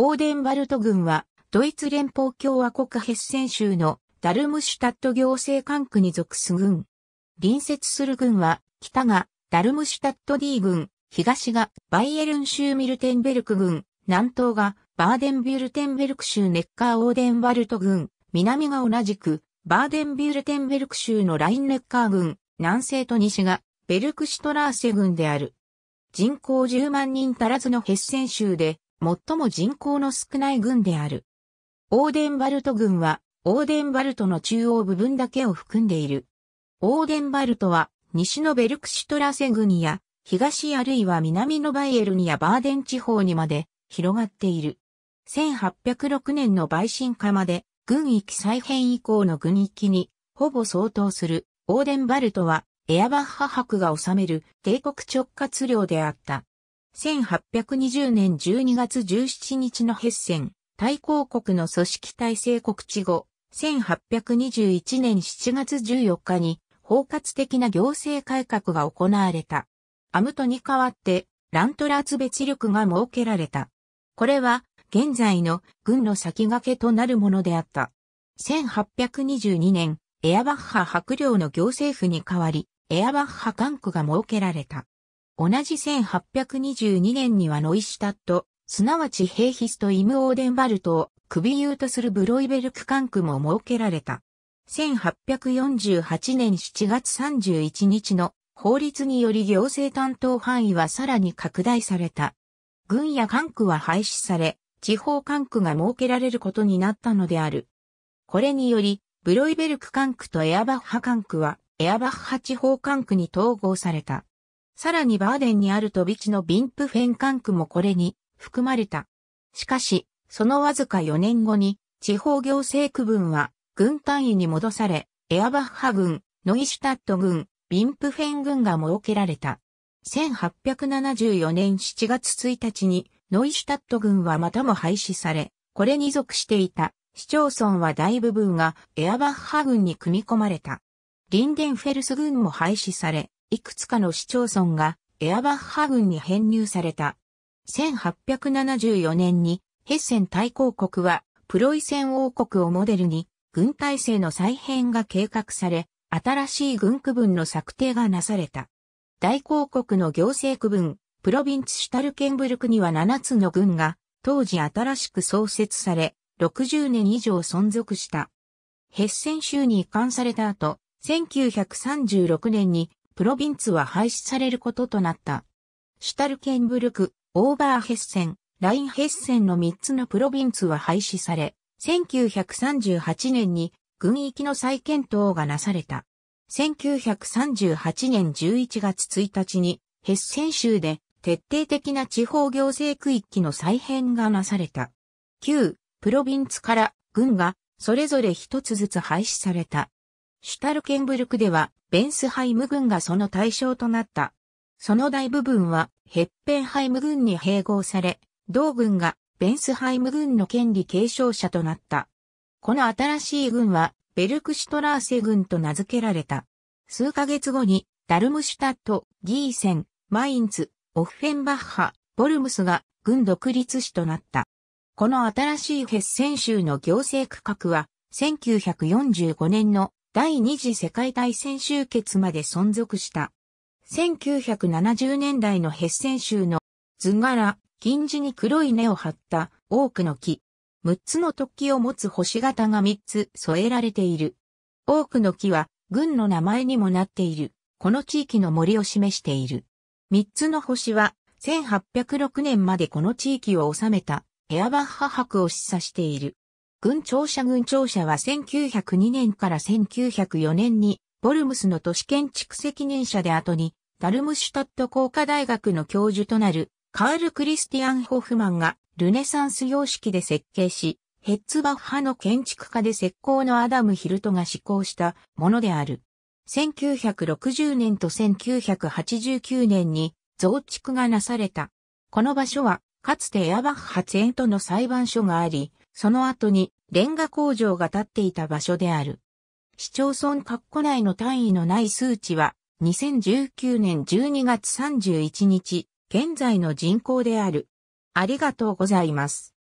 オーデンバルト軍は、ドイツ連邦共和国ヘッセン州のダルムシュタット行政管区に属す軍。隣接する軍は、北がダルムシュタット D 軍、東がバイエルン州ミルテンベルク軍、南東がバーデンビュルテンベルク州ネッカーオーデンバルト軍、南が同じくバーデンビュルテンベルク州のラインネッカー軍、南西と西がベルクシュトラーセ軍である。人口10万人足らずのヘッセン州で、最も人口の少ない郡である。オーデンバルト郡は、オーデンバルトの中央部分だけを含んでいる。オーデンバルトは、西のベルクシュトラセ郡や、東あるいは南のバイエルニやバーデン地方にまで広がっている。1806年の陪審化まで、軍域再編以降の軍域に、ほぼ相当する、オーデンバルトは、エアバッハ博が治める帝国直轄領であった。1820年12月17日のヘッセン、大公国の組織体制告知後、1821年7月14日に包括的な行政改革が行われた。アムトに代わってラントラーツ別力が設けられた。これは現在の軍の先駆けとなるものであった。1822年、エアバッハ白領の行政府に代わり、エアバッハ管区が設けられた。同じ1822年にはノイシュタット、すなわちヘイヒスト・イム・オーデンバルトを首優とするブロイベルク管区も設けられた。1848年7月31日の法律により行政担当範囲はさらに拡大された。軍や管区は廃止され、地方管区が設けられることになったのである。これにより、ブロイベルク管区とエアバッハ管区は、エアバッハ地方管区に統合された。さらにバーデンにある飛び地のビンプフェン管区もこれに含まれた。しかし、そのわずか4年後に、地方行政区分は、軍単位に戻され、エアバッハ軍、ノイシュタット軍、ビンプフェン軍が設けられた。1874年7月1日に、ノイシュタット軍はまたも廃止され、これに属していた市町村は大部分がエアバッハ軍に組み込まれた。リンデンフェルス軍も廃止され、いくつかの市町村がエアバッハ軍に編入された。1874年にヘッセン大公国はプロイセン王国をモデルに軍体制の再編が計画され、新しい軍区分の策定がなされた。大公国の行政区分、プロビンツシュタルケンブルクには7つの軍が当時新しく創設され、60年以上存続した。ヘッセン州に移管された後、1936年にプロビンツは廃止されることとなった。シュタルケンブルク、オーバーヘッセン、ラインヘッセンの3つのプロビンツは廃止され、1938年に軍域の再検討がなされた。1938年11月1日にヘッセン州で徹底的な地方行政区域の再編がなされた。旧プロビンツから軍がそれぞれ一つずつ廃止された。シュタルケンブルクでは、ベンスハイム軍がその対象となった。その大部分は、ヘッペンハイム軍に併合され、同軍がベンスハイム軍の権利継承者となった。この新しい軍は、ベルクシュトラーセ軍と名付けられた。数ヶ月後に、ダルムシュタット、ギーセン、マインツ、オフェンバッハ、ボルムスが軍独立市となった。この新しいヘッセン州の行政区画は、1945年の第二次世界大戦終結まで存続した。1970年代のヘッセン州の図柄、銀地に黒い根を張った多くの木。6つの突起を持つ星型が3つ添えられている。多くの木は軍の名前にもなっている。この地域の森を示している。3つの星は1806年までこの地域を治めたエアバッハ博を示唆している。軍庁舎軍庁舎は1902年から1904年に、ボルムスの都市建築責任者で後に、ダルムシュタット工科大学の教授となる、カール・クリスティアン・ホフマンが、ルネサンス様式で設計し、ヘッツバッハの建築家で石膏のアダム・ヒルトが施行したものである。1960年と1989年に増築がなされた。この場所は、かつてエアバッハンとの裁判所があり、その後にレンガ工場が建っていた場所である。市町村括弧内の単位のない数値は、2019年12月31日、現在の人口である。ありがとうございます。